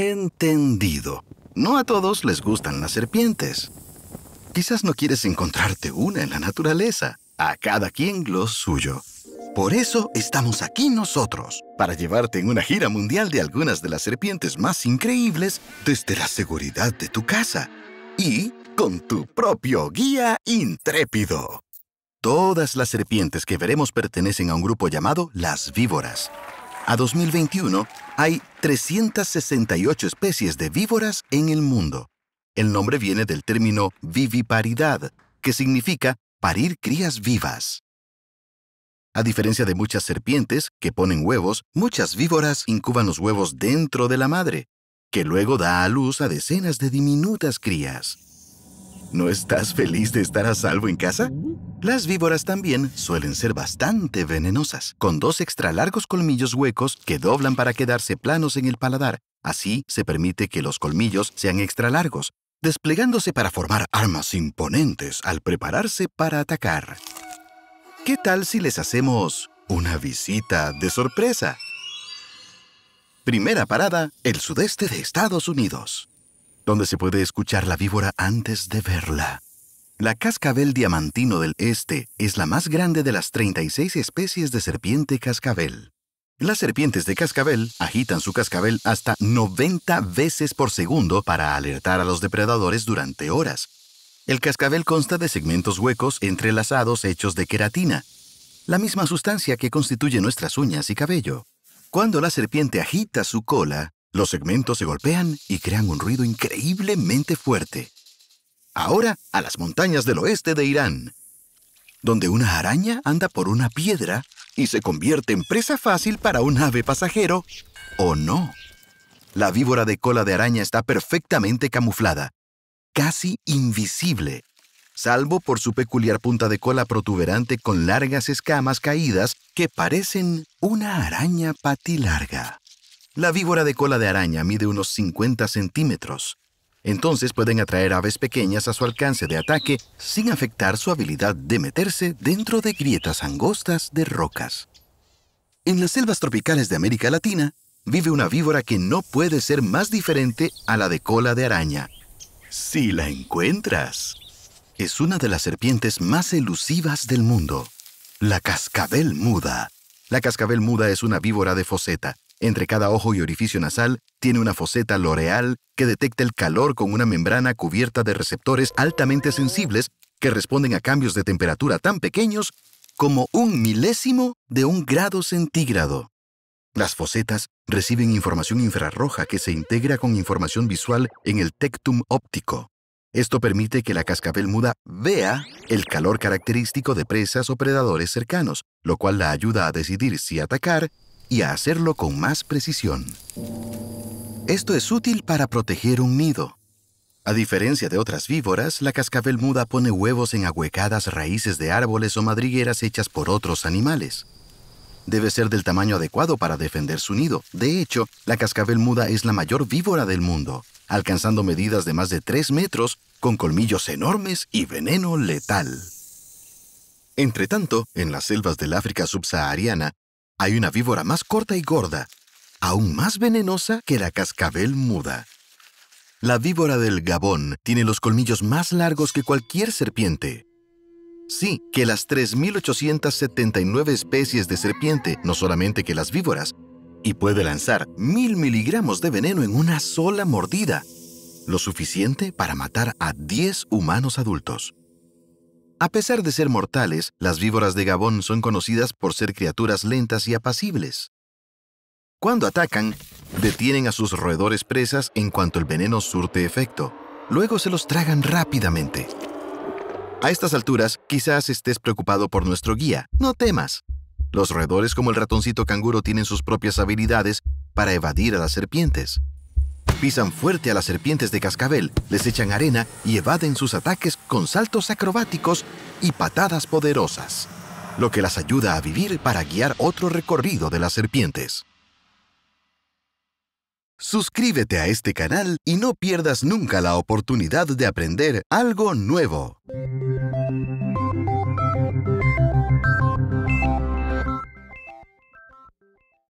Entendido. No a todos les gustan las serpientes. Quizás no quieres encontrarte una en la naturaleza. A cada quien lo suyo. Por eso estamos aquí nosotros, para llevarte en una gira mundial de algunas de las serpientes más increíbles desde la seguridad de tu casa y con tu propio guía intrépido. Todas las serpientes que veremos pertenecen a un grupo llamado las víboras, a 2021 hay 368 especies de víboras en el mundo. El nombre viene del término viviparidad, que significa parir crías vivas. A diferencia de muchas serpientes que ponen huevos, muchas víboras incuban los huevos dentro de la madre, que luego da a luz a decenas de diminutas crías. ¿No estás feliz de estar a salvo en casa? Las víboras también suelen ser bastante venenosas, con dos extra largos colmillos huecos que doblan para quedarse planos en el paladar. Así se permite que los colmillos sean extra largos, desplegándose para formar armas imponentes al prepararse para atacar. ¿Qué tal si les hacemos una visita de sorpresa? Primera parada, el sudeste de Estados Unidos, donde se puede escuchar la víbora antes de verla. La cascabel diamantino del este es la más grande de las 36 especies de serpiente cascabel. Las serpientes de cascabel agitan su cascabel hasta 90 veces por segundo para alertar a los depredadores durante horas. El cascabel consta de segmentos huecos entrelazados hechos de queratina, la misma sustancia que constituye nuestras uñas y cabello. Cuando la serpiente agita su cola, los segmentos se golpean y crean un ruido increíblemente fuerte ahora a las montañas del oeste de Irán, donde una araña anda por una piedra y se convierte en presa fácil para un ave pasajero, o no. La víbora de cola de araña está perfectamente camuflada, casi invisible, salvo por su peculiar punta de cola protuberante con largas escamas caídas que parecen una araña patilarga. La víbora de cola de araña mide unos 50 centímetros entonces pueden atraer aves pequeñas a su alcance de ataque sin afectar su habilidad de meterse dentro de grietas angostas de rocas. En las selvas tropicales de América Latina vive una víbora que no puede ser más diferente a la de cola de araña. Si la encuentras. Es una de las serpientes más elusivas del mundo. La cascabel muda. La cascabel muda es una víbora de foseta, entre cada ojo y orificio nasal tiene una foseta loreal que detecta el calor con una membrana cubierta de receptores altamente sensibles que responden a cambios de temperatura tan pequeños como un milésimo de un grado centígrado. Las fosetas reciben información infrarroja que se integra con información visual en el tectum óptico. Esto permite que la cascabel muda vea el calor característico de presas o predadores cercanos, lo cual la ayuda a decidir si atacar y a hacerlo con más precisión. Esto es útil para proteger un nido. A diferencia de otras víboras, la cascabel muda pone huevos en ahuecadas raíces de árboles o madrigueras hechas por otros animales. Debe ser del tamaño adecuado para defender su nido. De hecho, la cascabel muda es la mayor víbora del mundo, alcanzando medidas de más de 3 metros, con colmillos enormes y veneno letal. tanto, en las selvas del África subsahariana, hay una víbora más corta y gorda, aún más venenosa que la cascabel muda. La víbora del Gabón tiene los colmillos más largos que cualquier serpiente. Sí, que las 3.879 especies de serpiente, no solamente que las víboras, y puede lanzar mil miligramos de veneno en una sola mordida, lo suficiente para matar a 10 humanos adultos. A pesar de ser mortales, las víboras de Gabón son conocidas por ser criaturas lentas y apacibles. Cuando atacan, detienen a sus roedores presas en cuanto el veneno surte efecto. Luego se los tragan rápidamente. A estas alturas, quizás estés preocupado por nuestro guía. No temas. Los roedores como el ratoncito canguro tienen sus propias habilidades para evadir a las serpientes. Pisan fuerte a las serpientes de cascabel, les echan arena y evaden sus ataques con saltos acrobáticos y patadas poderosas, lo que las ayuda a vivir para guiar otro recorrido de las serpientes. Suscríbete a este canal y no pierdas nunca la oportunidad de aprender algo nuevo.